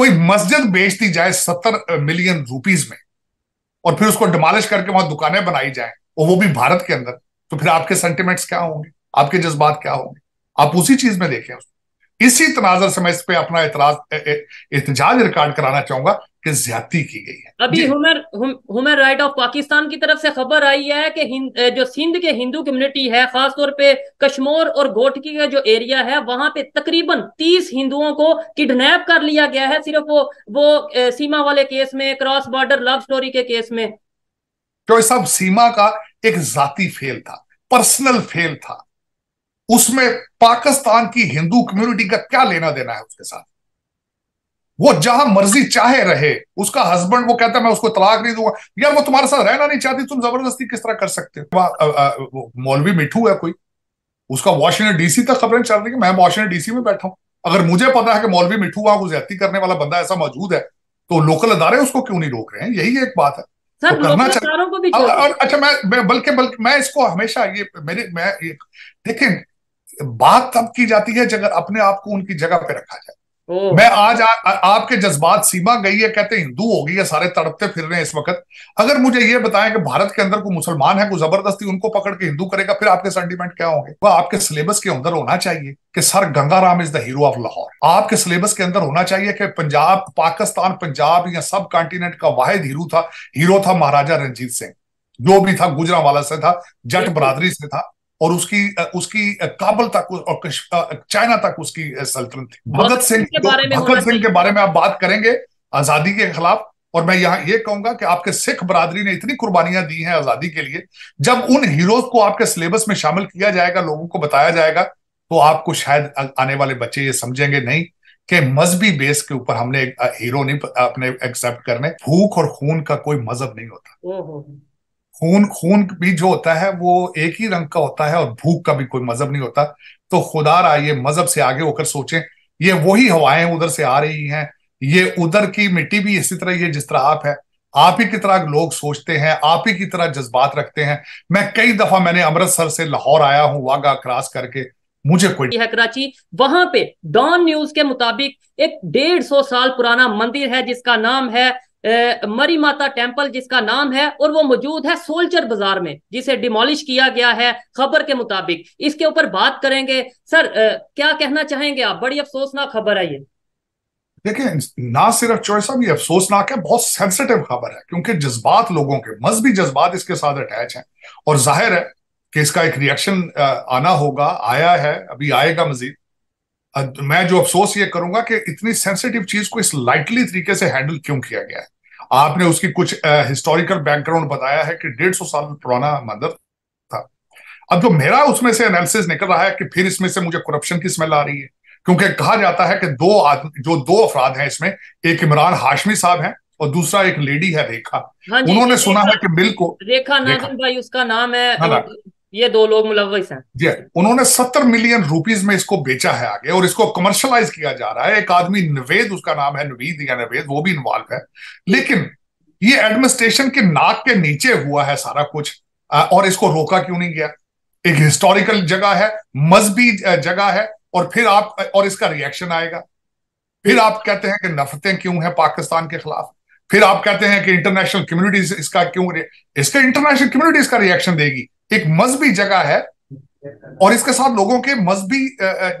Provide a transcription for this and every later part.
कोई मस्जिद बेच दी जाए सत्तर मिलियन रुपीज में और फिर उसको डिमालिश करके वहां दुकानें बनाई जाए और वो भी भारत के अंदर तो फिर आपके सेंटिमेंट्स क्या होंगे आपके जज्बात क्या होंगे आप उसी चीज में देखें उसको इसी तनाजर से मैं इस पर अपना एतराज एहतजाज रिकॉर्ड कराना चाहूंगा कि ज्यादा की गई है अभी हुमर हुम, हुमर राइट ऑफ पाकिस्तान की तरफ से खबर आई है कि जो सिंध के हिंदू कम्युनिटी है खासतौर पे कश्मोर और गोटकी का जो एरिया है वहां पे तकरीबन तीस हिंदुओं को किडनैप कर लिया गया है सिर्फ वो वो सीमा वाले केस में क्रॉस बॉर्डर लव स्टोरी के केस में तो सब सीमा का एक जाति फेल था पर्सनल फेल था उसमें पाकिस्तान की हिंदू कम्युनिटी का क्या लेना देना है उसके साथ वो जहां मर्जी चाहे रहे उसका हस्बैंड वो कहता है मैं उसको तलाक नहीं दूंगा यार वो तुम्हारे साथ रहना नहीं चाहती तुम जबरदस्ती किस तरह कर सकते हो मौलवी मिठू है कोई उसका वॉशिंगटन डीसी तक खबरें चल रही है मैं वॉशिंगटन डीसी में बैठा हूं अगर मुझे पता है कि मौलवी मिठू वहां गुजरती करने वाला बंदा ऐसा मौजूद है तो लोकल अदारे उसको क्यों नहीं रोक रहे हैं यही एक बात है तो करना चाहिए अच्छा मैं बल्कि बल्कि मैं इसको हमेशा ये मेरे मैं देखें बात तब की जाती है अगर अपने आप को उनकी जगह पे रखा जाए मैं आज आ, आ, आपके जज्बात सीमा गई है कहते हिंदू हो गई है सारे तड़पते फिर रहे हैं इस वक्त अगर मुझे ये बताएं कि भारत के अंदर कोई मुसलमान है कोई जबरदस्ती उनको पकड़ के हिंदू करेगा फिर आपके सेंटीमेंट क्या होंगे वह आपके सिलेबस के अंदर होना चाहिए कि sir Gangaram is the hero of Lahore आपके सिलेबस के अंदर होना चाहिए कि पंजाब पाकिस्तान पंजाब या सब कॉन्टिनेंट का वाहिद हीरो था हीरो था महाराजा रंजीत सिंह जो भी था गुजरा वाला से था जट बरादरी से था और उसकी उसकी काबल तक और चाइना तक उसकी सल्तनत भगत सिंह तो भगत सिंह के बारे में आप बात करेंगे आजादी के खिलाफ और मैं यहाँ ये कहूंगा कि आपके सिख बरादरी ने इतनी कुर्बानियां दी हैं आजादी के लिए जब उन हीरोज को आपके सिलेबस में शामिल किया जाएगा लोगों को बताया जाएगा तो आपको शायद आने वाले बच्चे ये समझेंगे नहीं कि मजहबी बेस के ऊपर हमने हीरो नहीं अपने एक्सेप्ट करने भूख और खून का कोई मजहब नहीं होता खून खून भी जो होता है वो एक ही रंग का होता है और भूख का भी कोई मजहब नहीं होता तो खुदा रहा ये मजहब से आगे होकर सोचें ये वही हवाएं उधर से आ रही हैं ये उधर की मिट्टी भी इसी तरह ये जिस तरह आप है आप ही की तरह लोग सोचते हैं आप ही की तरह जज्बात रखते हैं मैं कई दफा मैंने अमृतसर से लाहौर आया हूँ वागा क्रॉस करके मुझे कोई है कराची वहां पे डॉन न्यूज के मुताबिक एक डेढ़ सौ साल पुराना मंदिर है जिसका नाम है मरी माता टेम्पल जिसका नाम है और वो मौजूद है सोल्जर बाजार में जिसे डिमोलिश किया गया है खबर के मुताबिक इसके ऊपर बात करेंगे सर आ, क्या कहना चाहेंगे आप बड़ी अफसोसनाक खबर है ये देखिए ना सिर्फ चोर साहब ये अफसोसनाक है बहुत सेंसिटिव खबर है क्योंकि जज्बात लोगों के मजहबी जज्बात इसके साथ अटैच है और जाहिर है कि इसका एक रिएक्शन आना होगा आया है अभी आएगा मजीद मैं जो अफसोस ये करूंगा कि इतनी सेंसिटिव चीज को इस लाइटली तरीके से हैंडल क्यों किया गया है आपने उसकी कुछ हिस्टोरिकल बैकग्राउंड बताया है कि डेढ़ सौ साल पुराना मंदिर मतलब था अब जो मेरा उसमें से एनालिसिस निकल रहा है कि फिर इसमें से मुझे करप्शन की स्मेल आ रही है क्योंकि कहा जाता है कि दो आदमी जो दो अफराद हैं इसमें एक इमरान हाशमी साहब हैं और दूसरा एक लेडी है रेखा हाँ उन्होंने सुना है कि बिल को रेखा नागन भाई उसका नाम है हाँ, हाँ। ये दो लोग मुलविस हैं जी उन्होंने सत्तर मिलियन रुपीज में इसको बेचा है आगे और इसको कमर्शलाइज किया जा रहा है एक आदमी नवेद उसका नाम है नवीद या नवेद वो भी इन्वॉल्व है लेकिन ये एडमिनिस्ट्रेशन के नाक के नीचे हुआ है सारा कुछ और इसको रोका क्यों नहीं गया एक हिस्टोरिकल जगह है मजहबी जगह है और फिर आप और इसका रिएक्शन आएगा फिर आप कहते हैं कि नफरतें क्यों हैं पाकिस्तान के खिलाफ फिर आप कहते हैं कि इंटरनेशनल कम्युनिटीज इसका क्यों इसका इंटरनेशनल कम्युनिटी इसका रिएक्शन देगी एक मजहबी जगह है और इसके साथ लोगों के मजहबी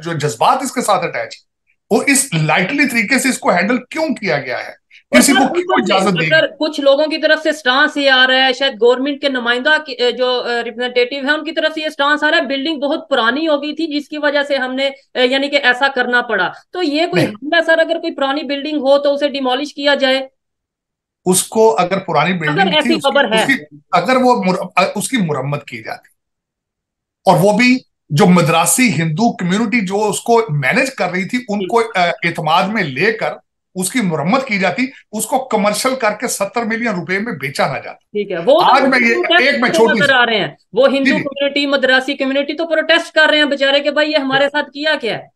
जो जज्बात इसके साथ अटैच है और इस लाइटली तरीके से इसको हैंडल क्यों किया गया है किसी को क्यों मतलब इजाजत दी कुछ लोगों की तरफ से स्टांस ये आ रहा है शायद गवर्नमेंट के नुमाइंदा जो रिप्रेजेंटेटिव है उनकी तरफ से ये स्टांस आ रहा है बिल्डिंग बहुत पुरानी हो गई थी जिसकी वजह से हमने यानी कि ऐसा करना पड़ा तो ये कोई हमला सर अगर कोई पुरानी बिल्डिंग हो तो उसे डिमोलिश किया जाए उसको अगर पुरानी बिल्डिंग अगर थी उसकी, है। उसकी, अगर वो मुर, उसकी मुरम्मत की जाती और वो भी जो मद्रासी हिंदू कम्युनिटी जो उसको मैनेज कर रही थी उनको एतमाद में लेकर उसकी मुरम्मत की जाती उसको कमर्शियल करके सत्तर मिलियन रुपए में बेचा ना जाता ठीक है वो आज तो मैं ये एक मैं छोटी आ रहे हैं वो हिंदू कम्युनिटी मद्रासी कम्युनिटी तो प्रोटेस्ट कर रहे हैं बेचारे के भाई ये हमारे साथ किया क्या है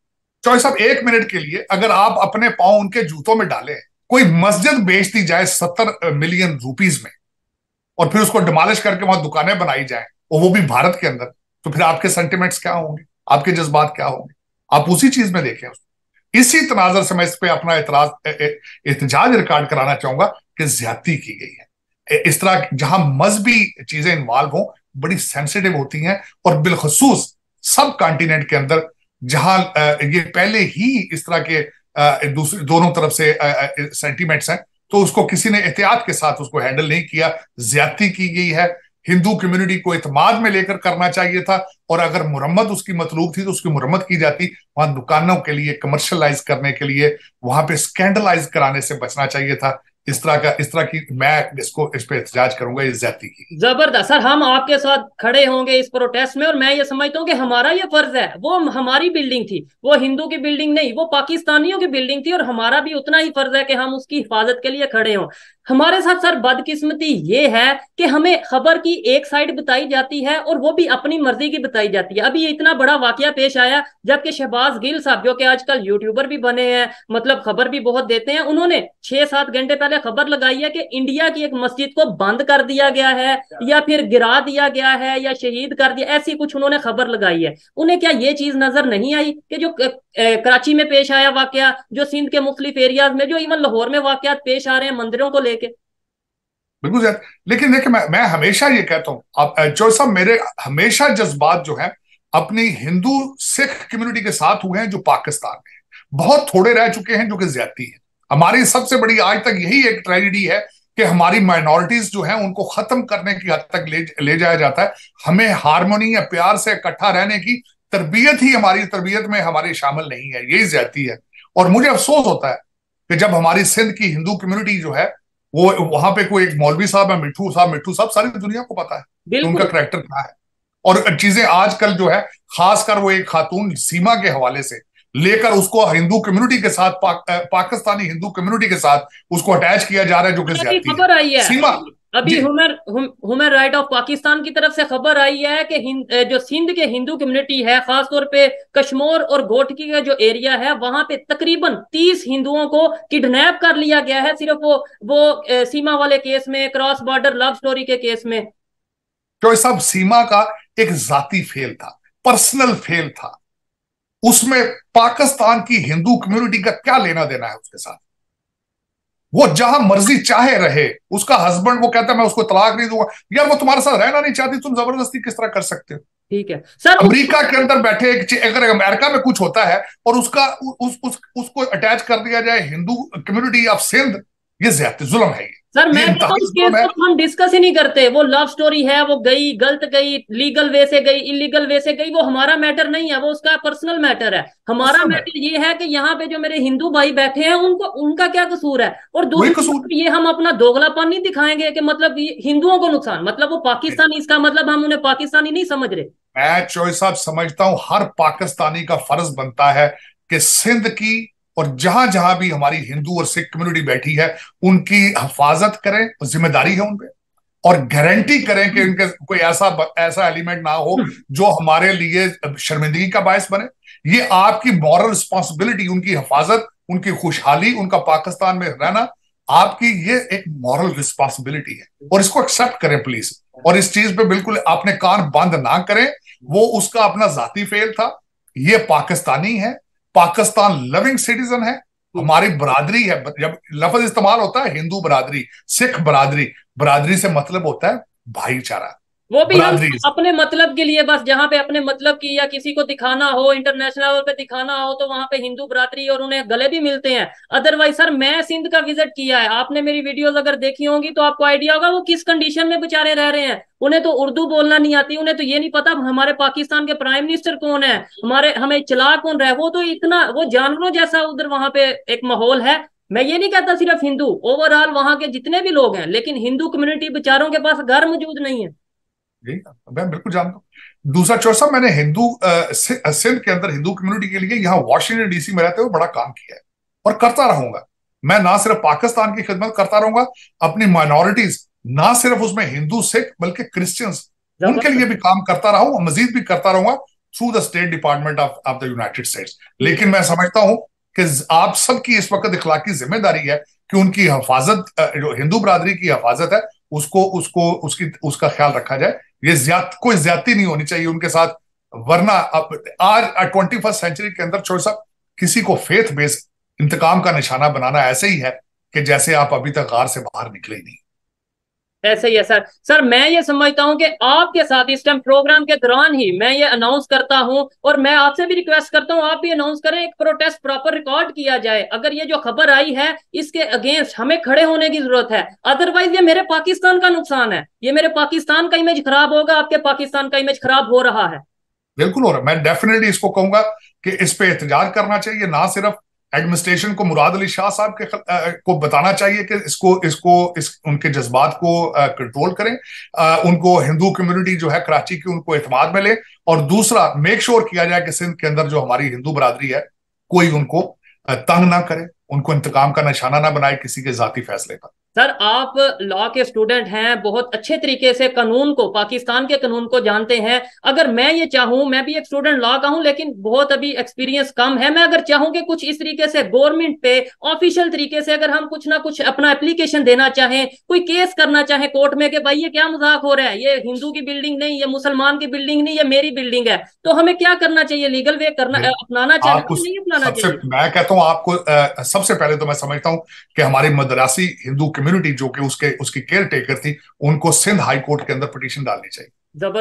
चौधरी साहब एक मिनट के लिए अगर आप अपने पाँव उनके जूतों में डाले कोई मस्जिद बेच दी जाए सत्तर मिलियन रुपीज में और फिर उसको डिमालिश करके वहां दुकानें बनाई जाए और वो भी भारत के अंदर तो फिर आपके सेंटिमेंट्स क्या होंगे आपके जज्बात क्या होंगे आप उसी चीज में देखें उसको इसी तनाजर से मैं इस पर अपना एतराज एहतजाज रिकॉर्ड कराना चाहूंगा कि ज्यादती की गई है इस तरह जहां मजहबी चीजें इन्वॉल्व हों बड़ी सेंसिटिव होती हैं और बिलखसूस सब कॉन्टिनेंट के अंदर जहां ये पहले ही इस तरह के दूसरी दोनों तरफ से सेंटीमेंट्स हैं तो उसको किसी ने एहतियात के साथ उसको हैंडल नहीं किया ज्यादती की गई है हिंदू कम्युनिटी को इतमाद में लेकर करना चाहिए था और अगर मुरम्मत उसकी मतलूब थी तो उसकी मुरम्मत की जाती वहां दुकानों के लिए कमर्शलाइज करने के लिए वहां पे स्कैंडलाइज कराने से बचना चाहिए था इस तरह का इस तरह की मैं इसको इस पे एहतजाज करूंगा इस ज्यादा की जबरदस्त सर हम आपके साथ खड़े होंगे इस प्रोटेस्ट में और मैं ये समझता हूँ कि हमारा ये फर्ज है वो हमारी बिल्डिंग थी वो हिंदू की बिल्डिंग नहीं वो पाकिस्तानियों की बिल्डिंग थी और हमारा भी उतना ही फर्ज है कि हम उसकी हिफाजत के लिए खड़े हों हमारे साथ सर बदकिस्मती ये है कि हमें खबर की एक साइड बताई जाती है और वो भी अपनी मर्जी की बताई जाती है अभी ये इतना बड़ा वाक्य पेश आया जबकि शहबाज गिल साहब जो कि आजकल यूट्यूबर भी बने हैं मतलब खबर भी बहुत देते हैं उन्होंने छह सात घंटे पहले खबर लगाई है कि इंडिया की एक मस्जिद को बंद कर दिया गया है या फिर गिरा दिया गया है या शहीद कर दिया ऐसी कुछ उन्होंने खबर लगाई है उन्हें क्या ये चीज नजर नहीं आई कि जो कराची में पेश आया वाक्य जो सिंध के मुख्तलिफ एरियाज में जो इवन लाहौर में वाकत पेश आ रहे हैं मंदिरों को ले लेके बिल्कुल लेकिन देखिए मैं मैं हमेशा ये कहता हूँ जो सब मेरे हमेशा जज्बात जो है अपनी हिंदू सिख कम्युनिटी के साथ हुए हैं जो पाकिस्तान में बहुत थोड़े रह चुके हैं जो कि ज्यादा है हमारी सबसे बड़ी आज तक यही एक ट्रेजिडी है कि हमारी माइनॉरिटीज जो हैं उनको खत्म करने की हद तक ले ले जाया जाता है हमें हारमोनी या प्यार से इकट्ठा रहने की तरबियत ही हमारी तरबियत में हमारे शामिल नहीं है यही ज्यादा है और मुझे अफसोस होता है कि जब हमारी सिंध की हिंदू कम्युनिटी जो है वो वहां पे कोई एक मौलवी साहब है मिठू साहब मिठू साहब सारी दुनिया को पता है उनका करेक्टर क्या है और चीजें आजकल जो है खासकर वो एक खातून सीमा के हवाले से लेकर उसको हिंदू कम्युनिटी के साथ पाक, पाकिस्तानी हिंदू कम्युनिटी के साथ उसको अटैच किया जा रहा है जो कि सीमा अभी human human right of Pakistan की तरफ से खबर आई है कि जो सिंध के हिंदू कम्युनिटी है खासतौर पे कश्मोर और गोटकी का जो एरिया है वहां पे तकरीबन तीस हिंदुओं को किडनैप कर लिया गया है सिर्फ वो वो सीमा वाले केस में क्रॉस बॉर्डर लव स्टोरी के केस में तो सब सीमा का एक जाति फेल था पर्सनल फेल था उसमें पाकिस्तान की हिंदू कम्युनिटी का क्या लेना देना है उसके साथ वो जहां मर्जी चाहे रहे उसका हस्बैंड वो कहता है मैं उसको तलाक नहीं दूंगा यार वो तुम्हारे साथ रहना नहीं चाहती तुम जबरदस्ती किस तरह कर सकते हो ठीक है सर अमेरिका के अंदर बैठे अगर अमेरिका में कुछ होता है और उसका उस, उस, उसको अटैच कर दिया जाए हिंदू कम्युनिटी ऑफ सिंध ये ज्यादा जुलम है ये सर मैं तो तो केस तो हम डिस्कस ही नहीं करते वो लव स्टोरी है वो गई गलत गई लीगल वे से गई इलीगल वे से गई वो हमारा मैटर नहीं है वो उसका पर्सनल मैटर है हमारा मैटर ये है कि यहाँ पे जो मेरे हिंदू भाई बैठे हैं उनको उनका क्या कसूर है और दूसरी ये हम अपना दोगलापन नहीं दिखाएंगे कि मतलब हिंदुओं को नुकसान मतलब वो पाकिस्तानी इसका मतलब हम उन्हें पाकिस्तानी नहीं समझ रहे मैं चोई साहब समझता हूँ हर पाकिस्तानी का फर्ज बनता है कि सिंध की और जहां जहां भी हमारी हिंदू और सिख कम्युनिटी बैठी है उनकी हिफाजत करें जिम्मेदारी है उनपे और गारंटी करें कि उनके कोई ऐसा ऐसा एलिमेंट ना हो जो हमारे लिए शर्मिंदगी का बायस बने ये आपकी मॉरल रिस्पॉन्सिबिलिटी उनकी हिफाजत उनकी खुशहाली उनका पाकिस्तान में रहना आपकी ये एक मॉरल रिस्पॉन्सिबिलिटी है और इसको एक्सेप्ट करें प्लीज और इस चीज पे बिल्कुल आपने कान बंद ना करें वो उसका अपना जाति फेल था ये पाकिस्तानी है पाकिस्तान लविंग सिटीजन है हम्म। हमारी बरादरी है जब लफज इस्तेमाल होता है हिंदू बरादरी सिख बरादरी बरादरी से मतलब होता है भाईचारा वो भी हम अपने मतलब के लिए बस जहाँ पे अपने मतलब की या किसी को दिखाना हो इंटरनेशनल लेवल पे दिखाना हो तो वहाँ पे हिंदू बरादरी और उन्हें गले भी मिलते हैं अदरवाइज सर मैं सिंध का विजिट किया है आपने मेरी वीडियोस अगर देखी होंगी तो आपको आइडिया होगा वो किस कंडीशन में बेचारे रह रहे हैं उन्हें तो उर्दू बोलना नहीं आती उन्हें तो ये नहीं पता हमारे पाकिस्तान के प्राइम मिनिस्टर कौन है हमारे हमें चला कौन रहा है वो तो इतना वो जानवरों जैसा उधर वहां पे एक माहौल है मैं ये नहीं कहता सिर्फ हिंदू ओवरऑल वहां के जितने भी लोग हैं लेकिन हिंदू कम्युनिटी बेचारों के पास घर मौजूद नहीं है मैं बिल्कुल जानता हूँ दूसरा चोर साहब मैंने हिंदू सिंध के अंदर हिंदू कम्युनिटी के लिए यहाँ वॉशिंगटन डीसी में रहते हुए बड़ा काम किया है और करता रहूंगा मैं ना सिर्फ पाकिस्तान की खिदमत करता रहूंगा अपनी माइनॉरिटीज ना सिर्फ उसमें हिंदू सिख बल्कि क्रिश्चियंस उनके लिए भी काम करता रहा हूं मजीद भी करता रहूंगा through the state department of of the United States लेकिन मैं समझता हूं कि आप सबकी इस वक्त इखलाकी जिम्मेदारी है कि उनकी हफाजत जो हिंदू बरादरी की हफाजत है उसको उसको उसकी उसका ख्याल रखा जाए ये ज्याद कोई ज्यादा नहीं होनी चाहिए उनके साथ वरना अब आज ट्वेंटी फर्स्ट सेंचुरी के अंदर छोड़ साहब किसी को फेथ बेस्ड इंतकाम का निशाना बनाना ऐसे ही है कि जैसे आप अभी तक गार से बाहर निकले ही नहीं ऐसे ही है सर सर मैं ये समझता हूँ कि आपके साथ इस टाइम प्रोग्राम के दौरान ही मैं ये अनाउंस करता हूँ और मैं आपसे भी रिक्वेस्ट करता हूँ आप भी अनाउंस करें एक प्रोटेस्ट प्रॉपर रिकॉर्ड किया जाए अगर ये जो खबर आई है इसके अगेंस्ट हमें खड़े होने की जरूरत है अदरवाइज ये मेरे पाकिस्तान का नुकसान है ये मेरे पाकिस्तान का इमेज खराब होगा आपके पाकिस्तान का इमेज खराब हो रहा है बिल्कुल हो रहा है मैं डेफिनेटली इसको कहूंगा कि इस पे एहतजाज करना चाहिए ना सिर्फ एडमिनिस्ट्रेशन को मुराद अली शाह साहब के को बताना चाहिए कि इसको इसको इस उनके जज्बात को कंट्रोल करें आ, उनको हिंदू कम्युनिटी जो है कराची की उनको एतमाद में ले और दूसरा मेक श्योर किया जाए कि सिंध के अंदर जो हमारी हिंदू बरादरी है कोई उनको तंग ना करे उनको इंतकाम का निशाना ना बनाए किसी के जाती फैसले पर सर आप लॉ के स्टूडेंट हैं बहुत अच्छे तरीके से कानून को पाकिस्तान के कानून को जानते हैं अगर मैं ये चाहूं मैं भी एक स्टूडेंट लॉ का हूं लेकिन बहुत अभी एक्सपीरियंस कम है मैं अगर चाहूं कि कुछ इस तरीके से गवर्नमेंट पे ऑफिशियल तरीके से अगर हम कुछ ना कुछ अपना एप्लीकेशन देना चाहें कोई केस करना चाहें कोर्ट में कि भाई ये क्या मजाक हो रहा है ये हिंदू की बिल्डिंग नहीं ये मुसलमान की बिल्डिंग नहीं ये मेरी बिल्डिंग है तो हमें क्या करना चाहिए लीगल वे करना अपनाना चाहिए नहीं अपनाना चाहिए मैं कहता हूँ आपको सबसे पहले तो मैं समझता हूँ कि हमारे मद्रासी हिंदू कम्युनिटी जो कि उसके उसकी केयर टेकर थी उनको सिंध हाई कोर्ट के अंदर पिटिशन डालनी चाहिए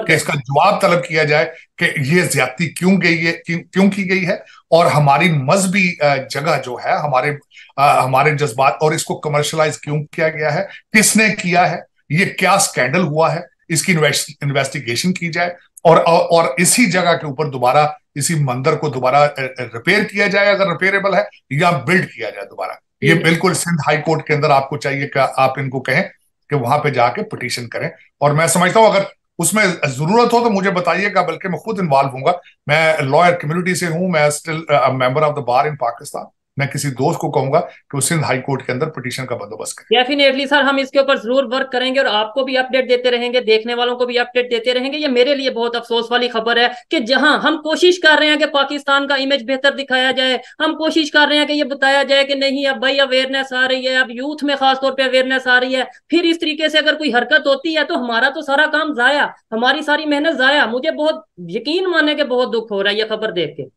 कि इसका जवाब तलब किया जाए कि ये ज्यादती क्यों गई है क्यों, क्यों की गई है और हमारी मजहबी जगह जो है हमारे आ, हमारे जज्बात और इसको कमर्शलाइज क्यों किया गया है किसने किया है ये क्या स्कैंडल हुआ है इसकी इन्वेस्टिगेशन की जाए और और इसी जगह के ऊपर दोबारा इसी मंदिर को दोबारा रिपेयर किया जाए अगर रिपेयरेबल है या बिल्ड किया जाए दोबारा ये बिल्कुल सिंध हाई कोर्ट के अंदर आपको चाहिए कि आप इनको कहें कि वहां पे जाके पिटिशन करें और मैं समझता हूं अगर उसमें जरूरत हो तो मुझे बताइएगा बल्कि मैं खुद इन्वॉल्व हूंगा मैं लॉयर कम्युनिटी से हूं मैं still member of the bar in Pakistan मैं किसी दोस्त को कहूंगा कि उस सिंध हाई कोर्ट के अंदर पिटीशन का बंदोबस्त करें डेफिनेटली सर हम इसके ऊपर जरूर वर्क करेंगे और आपको भी अपडेट देते रहेंगे देखने वालों को भी अपडेट देते रहेंगे ये मेरे लिए बहुत अफसोस वाली खबर है कि जहां हम कोशिश कर रहे हैं कि पाकिस्तान का इमेज बेहतर दिखाया जाए हम कोशिश कर रहे हैं कि ये बताया जाए कि नहीं अब भाई अवेयरनेस आ रही है अब यूथ में खासतौर पर अवेयरनेस आ रही है फिर इस तरीके से अगर कोई हरकत होती है तो हमारा तो सारा काम जाया हमारी सारी मेहनत जाया मुझे बहुत यकीन माने के बहुत दुख हो रहा है ये खबर देख के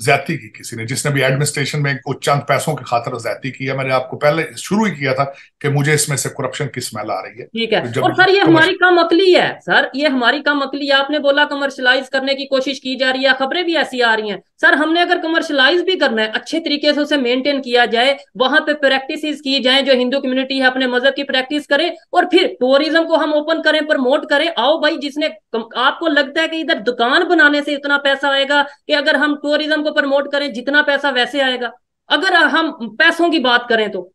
ज्यादा की किसी ने जिसने भी एडमिनिस्ट्रेशन में कुछ चंद पैसों की खातर ज्यादा की है मैंने आपको पहले शुरू ही किया था कि मुझे इसमें से करप्शन की स्मेल आ रही है ठीक है तो और सर ये हमारी कम अकली है सर ये हमारी कम अकली है आपने बोला कमर्शलाइज करने की कोशिश की जा रही है खबरें भी ऐसी आ रही हैं सर हमने अगर कमर्शलाइज भी करना है अच्छे तरीके से उसे मेंटेन किया जाए वहां पे प्रैक्टिस की जाए जो हिंदू कम्युनिटी है अपने मजहब की प्रैक्टिस करे और फिर टूरिज्म को हम ओपन करें प्रमोट करें आओ भाई जिसने आपको लगता है कि इधर दुकान बनाने से इतना पैसा आएगा कि अगर हम टूरिज्म को प्रमोट करें जितना पैसा वैसे आएगा अगर हम पैसों की बात करें तो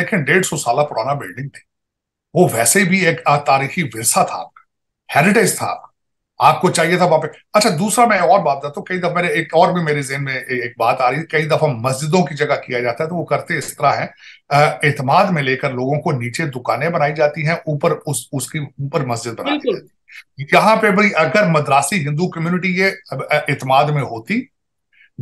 देखें डेढ़ साल पुराना बिल्डिंग थी वो वैसे भी एक तारीखी विरसा था हेरिटेज था आपका आपको चाहिए था वहां पे अच्छा दूसरा मैं और बात तो हूँ कई दफा मेरे एक और भी मेरे जेन में एक बात आ रही है कई दफा मस्जिदों की जगह किया जाता है तो वो करते इस तरह है एतमाद में लेकर लोगों को नीचे दुकानें बनाई जाती हैं ऊपर उस उसकी ऊपर मस्जिद बनाई जाती है यहाँ पे भाई अगर मद्रासी हिंदू कम्युनिटी ये इतमाद में होती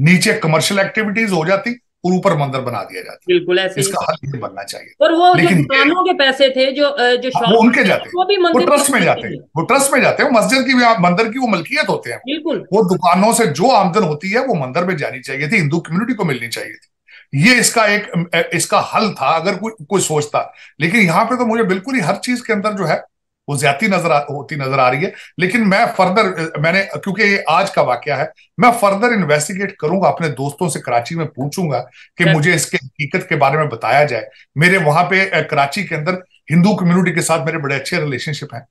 नीचे कमर्शियल एक्टिविटीज हो जाती और ऊपर मंदिर बना दिया जाता बिल्कुल ऐसे इसका हल ये बनना चाहिए और वो लेकिन जो के पैसे थे जो जो हाँ, वो उनके जाते वो भी वो ट्रस्ट में जाते हैं वो ट्रस्ट में जाते हैं मस्जिद की मंदिर की वो मलकियत होते हैं बिल्कुल वो दुकानों से जो आमदन होती है वो मंदिर में जानी चाहिए थी हिंदू कम्युनिटी को मिलनी चाहिए थी ये इसका एक इसका हल था अगर कोई कोई सोचता लेकिन यहाँ पे तो मुझे बिल्कुल ही हर चीज के अंदर जो है वो ज्यादा नजर होती नजर आ रही है लेकिन मैं फर्दर मैंने क्योंकि ये आज का वाक्य है मैं फर्दर इन्वेस्टिगेट करूंगा अपने दोस्तों से कराची में पूछूंगा कि मुझे इसके हकीकत के बारे में बताया जाए मेरे वहां पे कराची के अंदर हिंदू कम्युनिटी के साथ मेरे बड़े अच्छे रिलेशनशिप हैं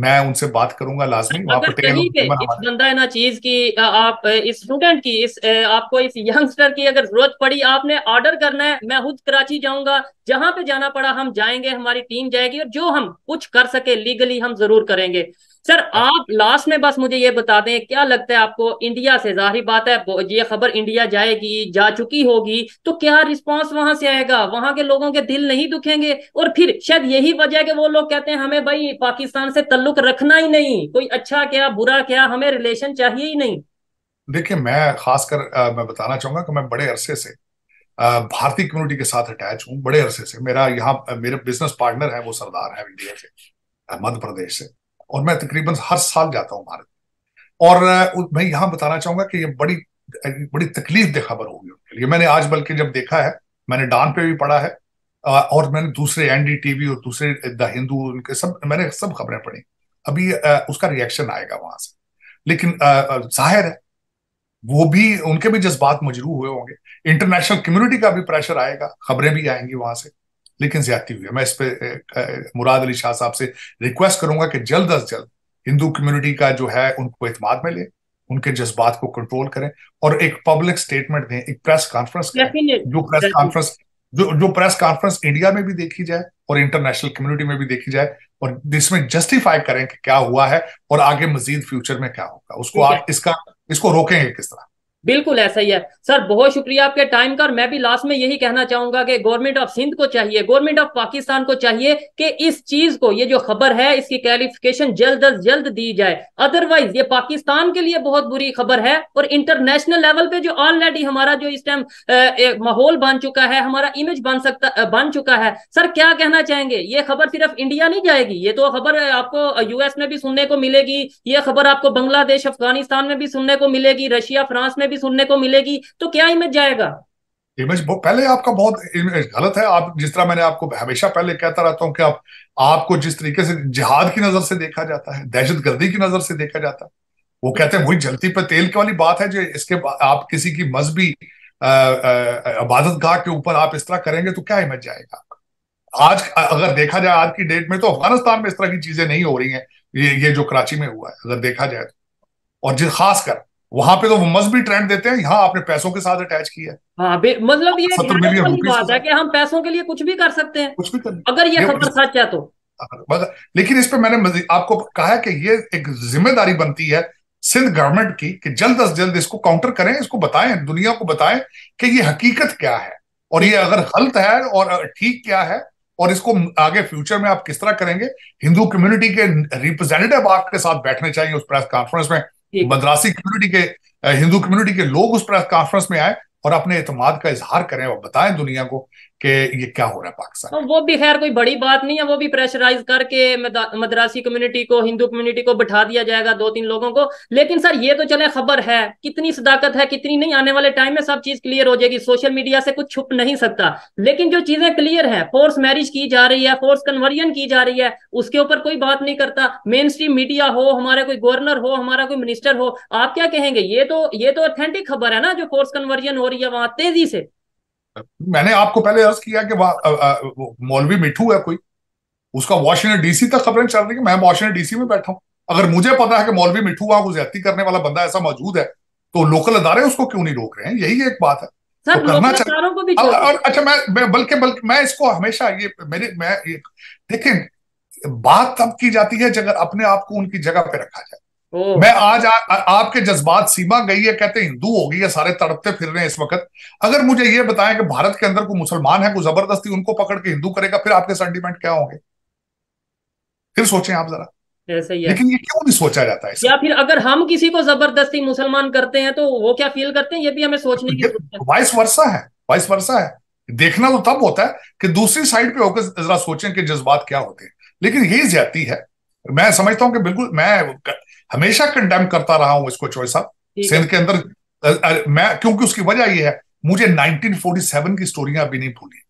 मैं उनसे बात करूंगा लाजमी अच्छा, वहां पर कहीं पे बंदा है ना चीज की आप इस स्टूडेंट की इस आपको इस यंगस्टर की अगर जरूरत पड़ी आपने ऑर्डर करना है मैं खुद कराची जाऊंगा जहां पे जाना पड़ा हम जाएंगे हमारी टीम जाएगी और जो हम कुछ कर सके लीगली हम जरूर करेंगे सर आप लास्ट में बस मुझे ये बता दें क्या लगता है आपको इंडिया से जाहिर बात है ये खबर इंडिया जाएगी जा चुकी होगी तो क्या रिस्पांस वहां से आएगा वहां के लोगों के दिल नहीं दुखेंगे और फिर शायद यही वजह है कि वो लोग कहते हैं हमें भाई पाकिस्तान से तल्लुक रखना ही नहीं कोई अच्छा क्या बुरा क्या हमें रिलेशन चाहिए ही नहीं देखिये मैं खासकर मैं बताना चाहूंगा कि मैं बड़े अरसे से भारतीय कम्युनिटी के साथ अटैच हूँ बड़े अरसे से मेरा यहाँ मेरे बिजनेस पार्टनर है वो सरदार है इंडिया से मध्य प्रदेश से और मैं तकरीबन हर साल जाता हूँ भारत और मैं यहाँ बताना चाहूंगा कि ये बड़ी बड़ी तकलीफ दे खबर होगी उनके लिए मैंने आज बल्कि जब देखा है मैंने डान पे भी पढ़ा है और मैंने दूसरे एनडीटीवी और दूसरे द हिंदू उनके सब मैंने सब खबरें पढ़ी अभी उसका रिएक्शन आएगा वहां से लेकिन जाहिर है वो भी उनके भी जज्बात मजरू हुए होंगे इंटरनेशनल कम्युनिटी का भी प्रेशर आएगा खबरें भी आएंगी वहां से लेकिन ज्यादा हुई है मैं इस पर मुराद अली शाह साहब से रिक्वेस्ट करूंगा कि जल्द अज जल्द हिंदू कम्युनिटी का जो है उनको एतमाद में ले उनके जज्बात को कंट्रोल करें और एक पब्लिक स्टेटमेंट दें एक प्रेस कॉन्फ्रेंस जो प्रेस कॉन्फ्रेंस जो जो प्रेस कॉन्फ्रेंस इंडिया में भी देखी जाए और इंटरनेशनल कम्युनिटी में भी देखी जाए और इसमें जस्टिफाई करें कि क्या हुआ है और आगे मजीद फ्यूचर में क्या होगा उसको आप इसका इसको रोकेंगे किस तरह बिल्कुल ऐसा ही है सर बहुत शुक्रिया आपके टाइम का और मैं भी लास्ट में यही कहना चाहूंगा कि गवर्नमेंट ऑफ सिंध को चाहिए गवर्नमेंट ऑफ पाकिस्तान को चाहिए कि इस चीज को ये जो खबर है इसकी क्लैरिफिकेशन जल्द अज जल्द दी जाए अदरवाइज ये पाकिस्तान के लिए बहुत बुरी खबर है और इंटरनेशनल लेवल पे जो ऑलरेडी हमारा जो इस टाइम माहौल बन चुका है हमारा इमेज बन सकता बन चुका है सर क्या कहना चाहेंगे ये खबर सिर्फ इंडिया नहीं जाएगी ये तो खबर आपको यूएस में भी सुनने को मिलेगी ये खबर आपको बांग्लादेश अफगानिस्तान में भी सुनने को मिलेगी रशिया फ्रांस में भी सुनने को मिलेगी तो क्या इमेज जाएगा इमेज पहले आपका बहुत इमेज गलत है आप जिस तरह मैंने आपको हमेशा पहले कहता रहता हूँ कि आप आपको जिस तरीके से जिहाद की नजर से देखा जाता है दहशत गर्दी की नजर से देखा जाता है वो कहते हैं वही जलती पर तेल की वाली बात है जो इसके आप किसी की मजहबी इबादत गाह के ऊपर आप इस तरह करेंगे तो क्या इमेज जाएगा आज अगर देखा जाए आज की डेट में तो अफगानिस्तान में इस तरह की चीजें नहीं हो रही हैं ये ये जो कराची में हुआ है अगर देखा जाए तो और जिस खासकर वहां पे तो वो मस्ट भी ट्रेंड देते हैं यहाँ आपने पैसों के साथ अटैच किया हाँ मतलब ये बात है कि हम पैसों के लिए कुछ भी कर सकते हैं कुछ भी कर अगर ये खबर सच है तो लेकिन इस पर मैंने आपको कहा है कि ये एक जिम्मेदारी बनती है सिंध गवर्नमेंट की कि जल्द अज जल्द इसको काउंटर करें इसको बताएं दुनिया को बताएं कि ये हकीकत क्या है और ये अगर गलत है और ठीक क्या है और इसको आगे फ्यूचर में आप किस तरह करेंगे हिंदू कम्युनिटी के रिप्रेजेंटेटिव आपके साथ बैठने चाहिए उस प्रेस कॉन्फ्रेंस में मद्रासी कम्युनिटी के हिंदू कम्युनिटी के लोग उस प्रेस कॉन्फ्रेंस में आए और अपने अतमाद का इजहार करें और बताएं दुनिया को कि ये क्या हो रहा है पाकिस्तान वो भी खैर कोई बड़ी बात नहीं है वो भी प्रेशराइज करके मद्रासी कम्युनिटी को हिंदू कम्युनिटी को बैठा दिया जाएगा दो तीन लोगों को लेकिन सर ये तो चले खबर है कितनी सदाकत है कितनी नहीं आने वाले टाइम में सब चीज क्लियर हो जाएगी सोशल मीडिया से कुछ छुप नहीं सकता लेकिन जो चीजें क्लियर है फोर्स मैरिज की जा रही है फोर्स कन्वर्जन की जा रही है उसके ऊपर कोई बात नहीं करता मेन स्ट्रीम मीडिया हो हमारे कोई गवर्नर हो हमारा कोई मिनिस्टर हो आप क्या कहेंगे ये तो ये तो ऑथेंटिक खबर है ना जो फोर्स कन्वर्जन हो रही है वहां तेजी से मैंने आपको पहले अर्ज किया कि मौलवी मिठू है कोई उसका वॉशिंगटन डीसी तक खबरें चल रही है मैं वॉशिंगटन डीसी में बैठा हूं अगर मुझे पता है कि मौलवी मिठू वहां गुजरती करने वाला बंदा ऐसा मौजूद है तो लोकल अदारे उसको क्यों नहीं रोक रहे हैं यही एक बात है तो करना चाहिए अच्छा मैं, मैं बल्कि बल्कि मैं इसको हमेशा ये मेरे मैं देखें बात तब की जाती है जगह अपने आप को उनकी जगह पे रखा जाए मैं आज आ, आ, आपके जज्बात सीमा गई है कहते हिंदू हो गई है सारे तड़पते फिर रहे हैं इस वक्त अगर मुझे ये बताएं कि भारत के अंदर कोई मुसलमान है कोई जबरदस्ती उनको पकड़ के हिंदू करेगा फिर आपके सेंटिमेंट क्या होंगे फिर सोचें आप जरा लेकिन ये क्यों नहीं सोचा जाता है या फिर अगर हम किसी को जबरदस्ती मुसलमान करते हैं तो वो क्या फील करते हैं ये भी हमें सोचने की वाइस वर्षा है वाइस वर्षा है देखना तो तब होता है कि दूसरी साइड पे होकर जरा सोचें कि जज्बात क्या होते हैं लेकिन यही ज्यादा है मैं समझता हूं कि बिल्कुल मैं हमेशा कंडेम करता रहा हूं इसको चोई साहब सिंध के अंदर मैं क्योंकि उसकी वजह यह है मुझे 1947 की स्टोरियां अभी नहीं भूली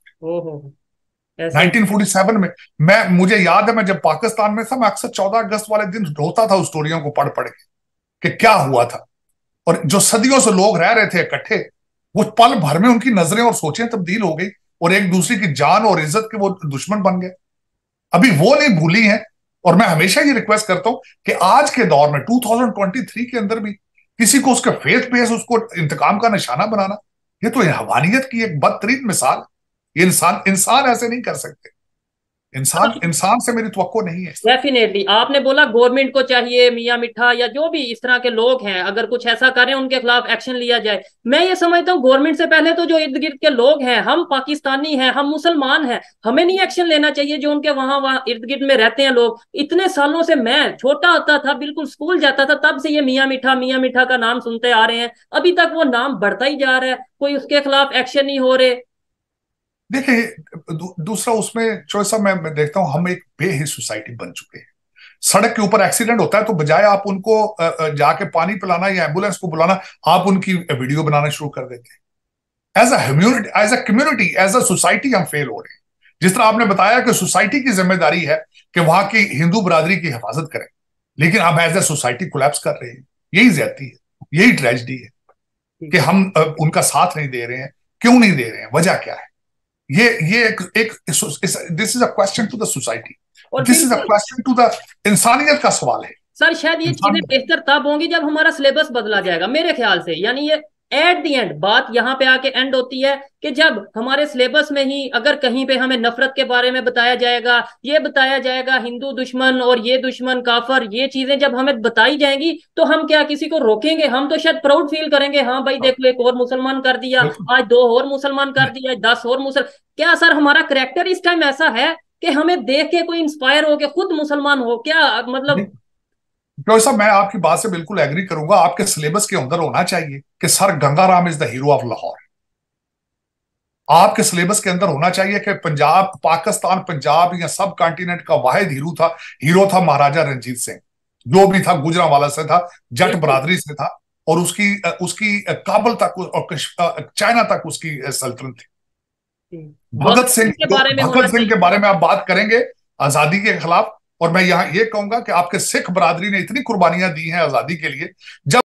1947 में मैं मुझे याद है मैं जब पाकिस्तान में था मैं अक्सर चौदह अगस्त वाले दिन रोता था उस स्टोरियों को पढ़ पढ़ के कि क्या हुआ था और जो सदियों से लोग रह रहे थे इकट्ठे वो पल भर में उनकी नजरें और सोचें तब्दील हो गई और एक दूसरे की जान और इज्जत के वो दुश्मन बन गए अभी वो नहीं भूली है और मैं हमेशा ये रिक्वेस्ट करता हूं कि आज के दौर में 2023 के अंदर भी किसी को उसके फेथ बेस उसको इंतकाम का निशाना बनाना ये तो हवानियत की एक बदतरीन मिसाल ये इंसान इंसान ऐसे नहीं कर सकते इंसान इंसान से मेरी तो नहीं है डेफिनेटली आपने बोला गवर्नमेंट को चाहिए मियाँ मिठा या जो भी इस तरह के लोग हैं अगर कुछ ऐसा करें उनके खिलाफ एक्शन लिया जाए मैं ये समझता हूँ गवर्नमेंट से पहले तो जो इर्द गिर्द के लोग हैं हम पाकिस्तानी हैं हम मुसलमान हैं हमें नहीं एक्शन लेना चाहिए जो उनके वहां वहाँ इर्द गिर्द में रहते हैं लोग इतने सालों से मैं छोटा होता था बिल्कुल स्कूल जाता था तब से ये मियाँ मिठा मियाँ मिठा का नाम सुनते आ रहे हैं अभी तक वो नाम बढ़ता ही जा रहा है कोई उसके खिलाफ एक्शन नहीं हो रहे देखिए दू, दूसरा उसमें चौसा मैं देखता हूं हम एक बेहि सोसाइटी बन चुके हैं सड़क के ऊपर एक्सीडेंट होता है तो बजाय आप उनको जाके पानी पिलाना या एम्बुलेंस को बुलाना आप उनकी वीडियो बनाना शुरू कर देते हैं as immunity as a community as a society हम फेल हो रहे हैं जिस तरह आपने बताया कि सोसाइटी की जिम्मेदारी है कि वहां की हिंदू बरादरी की हिफाजत करें लेकिन हम एज ए सोसाइटी कोलेप्स कर रहे हैं यही ज्यादा है यही ट्रेजिडी है कि हम उनका साथ नहीं दे रहे हैं क्यों नहीं दे रहे हैं वजह क्या है ये ये एक, एक this is a question to the society this is a question to the इंसानियत का सवाल है सर शायद ये चीजें बेहतर तब होंगी जब हमारा सिलेबस बदला जाएगा मेरे ख्याल से यानी ये एट दी एंड बात यहां पे आके एंड होती है कि जब हमारे सिलेबस में ही अगर कहीं पे हमें नफरत के बारे में बताया जाएगा ये बताया जाएगा हिंदू दुश्मन और ये दुश्मन काफर ये चीजें जब हमें बताई जाएंगी तो हम क्या किसी को रोकेंगे हम तो शायद प्राउड फील करेंगे हाँ भाई हाँ। देखो एक और मुसलमान कर दिया हाँ। आज दो और मुसलमान कर हाँ। दिया दस और मुसल क्या सर हमारा करेक्टर इस टाइम ऐसा है कि हमें देख के कोई इंस्पायर हो के खुद मुसलमान हो क्या मतलब डॉक्टर साहब मैं आपकी बात से बिल्कुल एग्री करूंगा आपके सिलेबस के अंदर होना चाहिए कि sir Gangaram is the hero of Lahore आपके सिलेबस के अंदर होना चाहिए कि पंजाब पाकिस्तान पंजाब या सब कॉन्टिनेंट का वाहिद हीरो था हीरो था महाराजा रंजीत सिंह जो भी था गुजरा वाला से था जट बरादरी से था और उसकी उसकी काबल तक और चाइना तक उसकी सल्तनत थी भगत सिंह भगत सिंह के बारे में आप बात करेंगे आजादी के खिलाफ और मैं यहां ये कहूंगा कि आपके सिख बरादरी ने इतनी कुर्बानियां दी हैं आजादी के लिए जब